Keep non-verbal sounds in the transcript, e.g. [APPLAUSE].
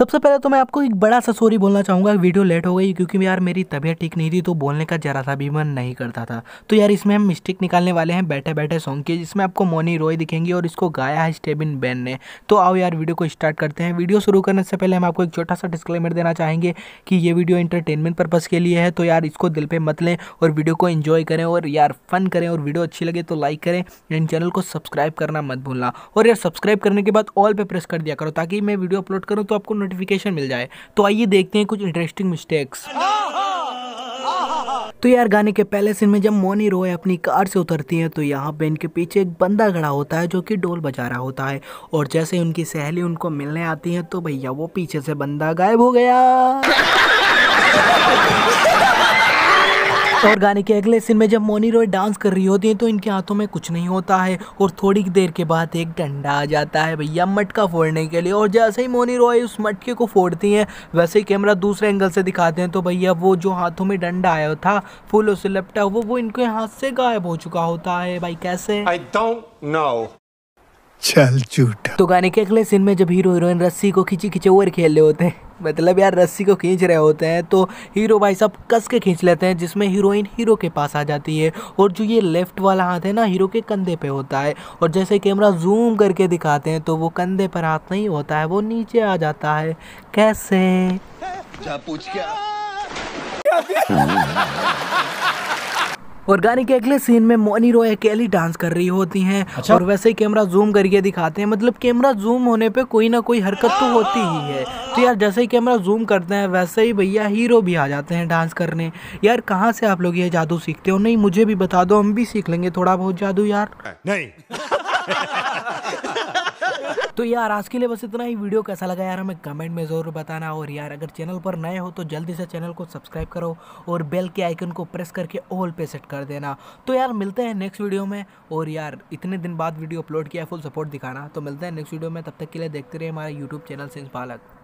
सबसे पहले तो मैं आपको एक बड़ा सा सॉरी बोलना चाहूँगा वीडियो लेट हो गई क्योंकि यार मेरी तबीयत ठीक नहीं थी तो बोलने का जरा सा भी मन नहीं करता था तो यार इसमें हम मिस्टेक निकालने वाले हैं बैठे बैठे सॉन्ग के जिसमें आपको मोनी रोय दिखेंगी और इसको गाया है स्टेबिन बैन ने तो आओ यार वीडियो को स्टार्ट करते हैं वीडियो शुरू करने से पहले हम आपको एक छोटा सा डिस्क्लेमर देना चाहेंगे कि ये वीडियो इंटरटेनमेंट पर्पज़ के लिए है तो यार इसको दिल पर मत लें और वीडियो को इन्जॉय करें और यार फन करें और वीडियो अच्छी लगे तो लाइक करें एंड चैनल को सब्सक्राइब करना मत भूलना और यार सब्सक्राइब करने के बाद ऑल पर प्रेस कर दिया करो ताकि मैं वीडियो अपलोड करूँ तो आपको नोटिफिकेशन मिल जाए तो आइए देखते हैं कुछ इंटरेस्टिंग मिस्टेक्स तो यार गाने के पहले सीन में जब मोनी रॉय अपनी कार से उतरती है तो यहाँ पे इनके पीछे एक बंदा खड़ा होता है जो कि डोल बजा रहा होता है और जैसे उनकी सहेली उनको मिलने आती है तो भैया वो पीछे से बंदा गायब हो गया और गाने के अगले सीन में जब मोनी रॉय डांस कर रही होती है तो इनके हाथों में कुछ नहीं होता है और थोड़ी देर के बाद एक डंडा आ जाता है भैया मटका फोड़ने के लिए और जैसे ही मोनी रॉय उस मटके को फोड़ती हैं वैसे ही कैमरा दूसरे एंगल से दिखाते हैं तो भैया वो जो हाथों में डंडा आया था फूलों से लपटा वो वो इनके हाथ से गायब हो चुका होता है भाई कैसे चल झूठ तो गाने के अगले सीन में जब हीरो हीरोइन रस्सी को खींची खिंचे और खेल रहे होते हैं मतलब यार रस्सी को खींच रहे होते हैं तो हीरो भाई साहब कस के खींच लेते हैं जिसमें हीरोइन हीरो के पास आ जाती है और जो ये लेफ्ट वाला हाथ है ना हीरो के कंधे पे होता है और जैसे कैमरा जूम करके दिखाते हैं तो वो कंधे पर हाथ नहीं होता है वो नीचे आ जाता है कैसे जा पूछ क्या [LAUGHS] और गाने के अगले सीन में मोनी रॉय अकेली डांस कर रही होती हैं अच्छा? और वैसे ही कैमरा जूम करके दिखाते हैं मतलब कैमरा जूम होने पे कोई ना कोई हरकत तो होती ही है तो यार जैसे ही कैमरा जूम करते हैं वैसे ही भैया हीरो भी आ जाते हैं डांस करने यार कहाँ से आप लोग ये जादू सीखते हो नहीं मुझे भी बता दो हम भी सीख लेंगे थोड़ा बहुत जादू यार नहीं [LAUGHS] तो यार आज के लिए बस इतना ही वीडियो कैसा लगा यार हमें कमेंट में ज़रूर बताना और यार अगर चैनल पर नए हो तो जल्दी से चैनल को सब्सक्राइब करो और बेल के आइकन को प्रेस करके ऑल पे सेट कर देना तो यार मिलते हैं नेक्स्ट वीडियो में और यार इतने दिन बाद वीडियो अपलोड किया फुल सपोर्ट दिखाना तो मिलते हैं नेक्स्ट वीडियो में तब तक के लिए देखते रहे हमारे यूट्यूब चैनल सिंह पालक